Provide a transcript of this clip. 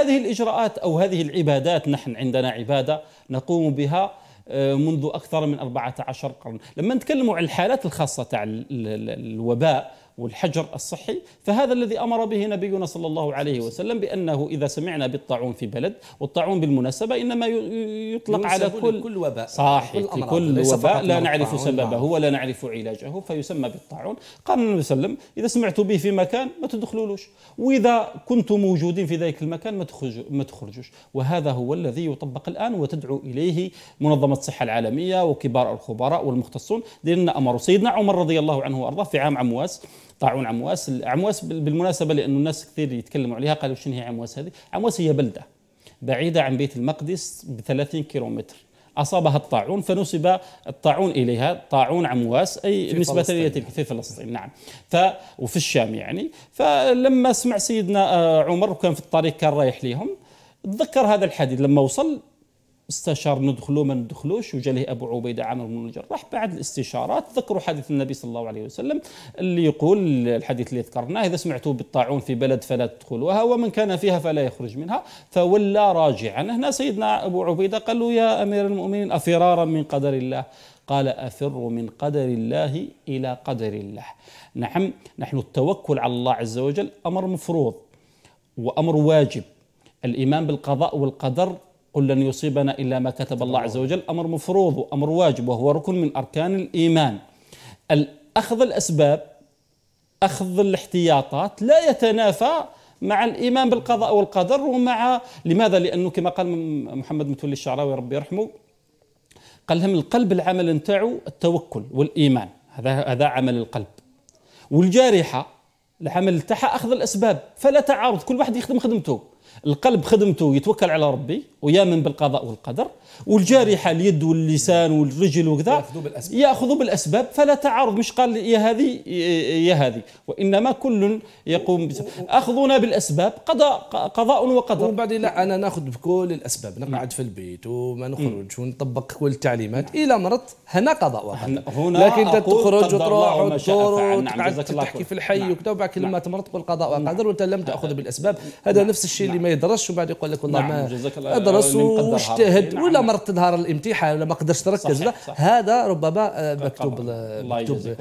هذه الإجراءات أو هذه العبادات نحن عندنا عبادة نقوم بها آه، منذ أكثر من 14 قرن لما نتكلم عن الحالات الخاصة تاع الوباء والحجر الصحي فهذا الذي امر به نبينا صلى الله عليه وسلم بانه اذا سمعنا بالطاعون في بلد والطاعون بالمناسبه انما يطلق على كل كل وباء صحيح كل, كل وباء لا نعرف سببه نعم. ولا نعرف علاجه فيسمى بالطاعون قال النبي صلى الله عليه وسلم اذا سمعت به في مكان ما تدخلولوش واذا كنتم موجودين في ذلك المكان ما ما تخرجوش وهذا هو الذي يطبق الان وتدعو اليه منظمه الصحه العالميه وكبار الخبراء والمختصون لان أمر سيدنا عمر رضي الله عنه وارضاه في عام عمواس طاعون عمواس عمواس بالمناسبه لانه الناس كثير يتكلموا عليها قالوا شنو هي عمواس هذه عمواس هي بلده بعيده عن بيت المقدس ب 30 كيلومتر أصابها الطاعون فنسب الطاعون إليها طاعون عمواس أي نسبة إلى في فلسطين نعم ف وفي الشام يعني فلما سمع سيدنا عمر وكان في الطريق كان رايح ليهم تذكر هذا الحديث لما وصل استشار ندخلوا ما ندخلوش وجا له ابو عبيده عامر بن الجراح بعد الاستشارات ذكروا حديث النبي صلى الله عليه وسلم اللي يقول الحديث اللي ذكرناه اذا سمعتوا بالطاعون في بلد فلا تدخلوها ومن كان فيها فلا يخرج منها فولى راجعا هنا سيدنا ابو عبيده قال له يا امير المؤمنين افرارا من قدر الله قال افر من قدر الله الى قدر الله نعم نحن التوكل على الله عز وجل امر مفروض وامر واجب الايمان بالقضاء والقدر قل لن يصيبنا إلا ما كتب الله عز وجل أمر مفروض وأمر واجب وهو ركن من أركان الإيمان أخذ الأسباب أخذ الاحتياطات لا يتنافى مع الإيمان بالقضاء والقدر ومع لماذا لأنه كما قال محمد متولي الشعراوي ربي يرحمه قال لهم القلب العمل نتاعو التوكل والإيمان هذا هذا عمل القلب والجارحة العمل تاعها أخذ الأسباب فلا تعارض كل واحد يخدم خدمته القلب خدمته يتوكل على ربي ويامن بالقضاء والقدر والجارحه اليد واللسان والرجل وكذا ياخذوا بالاسباب ياخذوا بالاسباب فلا تعارض مش قال يا هذه يا هذه وانما كل يقوم اخذنا بالاسباب قضاء قضاء وقدر وبعدين لا انا ناخذ بكل الاسباب نقعد في البيت وما نخرجش ونطبق كل التعليمات الى مرض هنا قضاء وقدر هنا لكن انت تخرج وتروح وتدور نعم، وتقعد تحكي في الحي نعم، وكذا وبعد كلمة نعم. مرض تمرض تقول قضاء وقدر وانت لم تاخذ بالاسباب هذا نفس الشيء اللي نعم. ما يدرسش بعد يقول لك والله نعم، ما ادرس واجتهد نعم. ولا مرت نهار الامتحان ولا ما قدرش تركز هذا ربما آه، مكتوب مكتوب